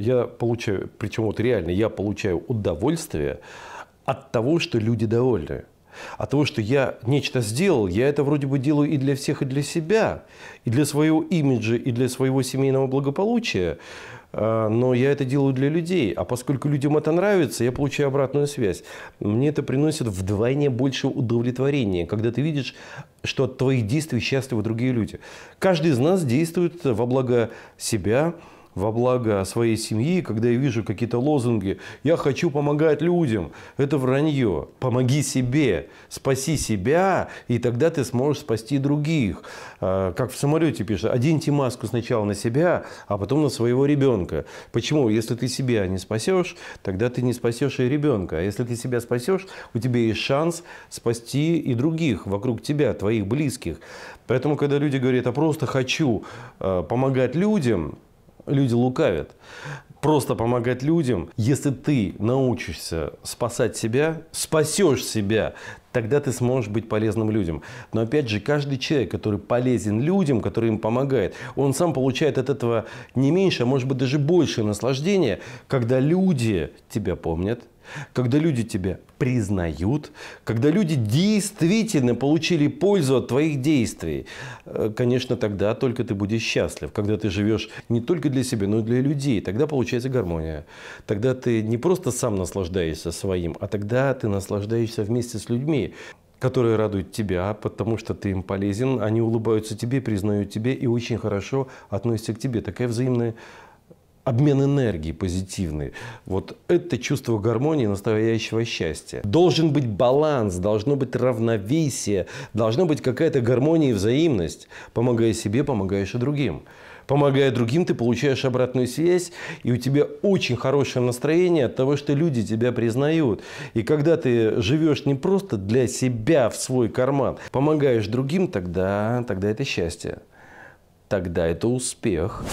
Я получаю, причем вот реально, я получаю удовольствие от того, что люди довольны. От того, что я нечто сделал, я это вроде бы делаю и для всех, и для себя, и для своего имиджа, и для своего семейного благополучия, а, но я это делаю для людей. А поскольку людям это нравится, я получаю обратную связь. Мне это приносит вдвойне больше удовлетворения, когда ты видишь, что от твоих действий счастливы другие люди. Каждый из нас действует во благо себя, во благо своей семьи, когда я вижу какие-то лозунги «я хочу помогать людям», это вранье. Помоги себе, спаси себя, и тогда ты сможешь спасти других. А, как в самолете пишут, оденьте маску сначала на себя, а потом на своего ребенка. Почему? Если ты себя не спасешь, тогда ты не спасешь и ребенка. А если ты себя спасешь, у тебя есть шанс спасти и других вокруг тебя, твоих близких. Поэтому, когда люди говорят, я просто хочу э, помогать людям, люди лукавят. Просто помогать людям, если ты научишься спасать себя, спасешь себя, тогда ты сможешь быть полезным людям. Но опять же, каждый человек, который полезен людям, который им помогает, он сам получает от этого не меньше, а может быть даже больше наслаждения, когда люди тебя помнят, когда люди тебя признают, когда люди действительно получили пользу от твоих действий, э, конечно, тогда только ты будешь счастлив, когда ты живешь не только для себя, но и для людей. Тогда получается гармония. Тогда ты не просто сам наслаждаешься своим, а тогда ты наслаждаешься вместе с людьми которые радуют тебя, потому что ты им полезен, они улыбаются тебе, признают тебе и очень хорошо относятся к тебе. Такая взаимная обмен энергии позитивный. Вот это чувство гармонии, настоящего счастья. Должен быть баланс, должно быть равновесие, должна быть какая-то гармония и взаимность. Помогая себе, помогаешь и другим. Помогая другим, ты получаешь обратную связь, и у тебя очень хорошее настроение от того, что люди тебя признают. И когда ты живешь не просто для себя в свой карман, помогаешь другим, тогда, тогда это счастье. Тогда это успех.